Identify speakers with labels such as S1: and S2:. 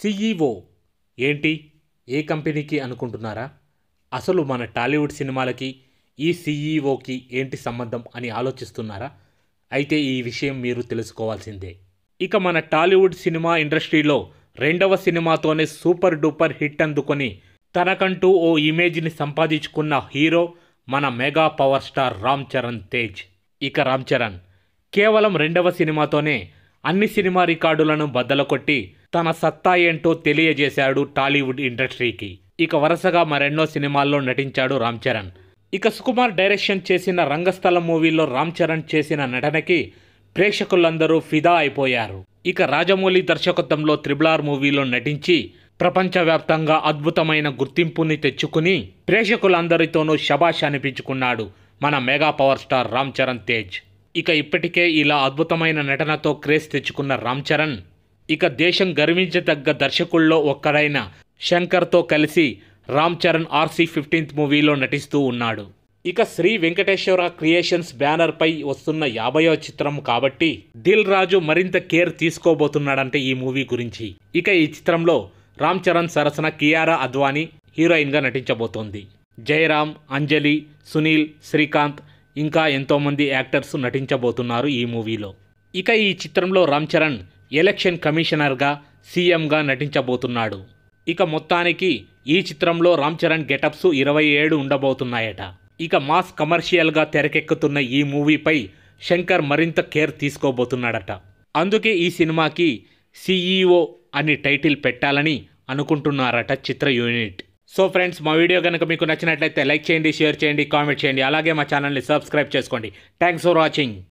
S1: CEO ఏంటి ఏ కంపెనీకి అనుకుంటున్నారా అసలు మన టాలీవుడ్ సినిమాలకి ఈ సీఈఓకి ఏంటి సంబంధం అని ఆలోచిస్తున్నారా అయితే ఈ విషయం మీరు తెలుసుకోవాల్సిందే ఇక మన టాలీవుడ్ సినిమా ఇండస్ట్రీలో రెండవ సినిమాతోనే సూపర్ డూపర్ హిట్ అందుకొని తనకంటూ ఓ ఇమేజ్ని సంపాదించుకున్న హీరో మన mega power star Ram Charan Tej ఇక రామ్ చరణ్ కేవలం రెండవ సినిమాతోనే అన్ని సినిమా రికార్డులను బద్దలు కొట్టి తన సత్తా ఏంటో తెలియజేశాడు టాలీవుడ్ ఇండస్ట్రీకి ఇక వరుసగా మరెన్నో సినిమాల్లో నటించాడు రామ్ చరణ్ ఇక సుకుమార్ డైరెక్షన్ చేసిన రంగస్థలం మూవీలో రామ్ చరణ్ చేసిన నటనకి ప్రేక్షకులందరూ ఫిదా అయిపోయారు ఇక రాజమౌళి దర్శకత్వంలో త్రిబులార్ మూవీలో నటించి ప్రపంచవ్యాప్తంగా అద్భుతమైన గుర్తింపుని తెచ్చుకుని ప్రేక్షకులందరితోనూ శబాష్ అనిపించుకున్నాడు మన mega power star Ram Charan Tej ఇక ఇప్పటికే ఇలా అద్భుతమైన నటనతో క్రేజ్ తెచ్చుకున్న రామ్ చరణ్ ఇక దేశం గర్వించదగ్గ దర్శకుల్లో ఒక్కరైన శంకర్తో కలిసి రామ్ చరణ్ ఆర్సీ ఫిఫ్టీన్త్ మూవీలో నటిస్తూ ఉన్నాడు ఇక శ్రీ వెంకటేశ్వర క్రియేషన్స్ బ్యానర్పై వస్తున్న యాభయో చిత్రం కాబట్టి దిల్ రాజు మరింత కేర్ తీసుకోబోతున్నాడంటే ఈ మూవీ గురించి ఇక ఈ చిత్రంలో రామ్ చరణ్ సరసన కియారా అద్వానీ హీరోయిన్గా నటించబోతోంది జయరామ్ అంజలి సునీల్ శ్రీకాంత్ ఇంకా ఎంతోమంది యాక్టర్స్ నటించబోతున్నారు ఈ మూవీలో ఇక ఈ చిత్రంలో రామ్ చరణ్ ఎలక్షన్ కమిషనర్గా సీఎంగా నటించబోతున్నాడు ఇక మొత్తానికి ఈ చిత్రంలో రామ్ చరణ్ గెటప్స్ ఇరవై ఏడు ఉండబోతున్నాయట ఇక మాస్ కమర్షియల్గా తెరకెక్కుతున్న ఈ మూవీపై శంకర్ మరింత కేర్ తీసుకోబోతున్నాడట అందుకే ఈ సినిమాకి సిఈఓ అని టైటిల్ పెట్టాలని అనుకుంటున్నారట చిత్ర యూనిట్ సో ఫ్రెండ్స్ మా వీడియో కనుక మీకు నచ్చినట్లయితే లైక్ చేయండి షేర్ చేయండి కామెంట్ చేయండి అలాగే మా ఛానల్ని సబ్స్క్రైబ్ చేసుకోండి థ్యాంక్స్ ఫర్ వాచింగ్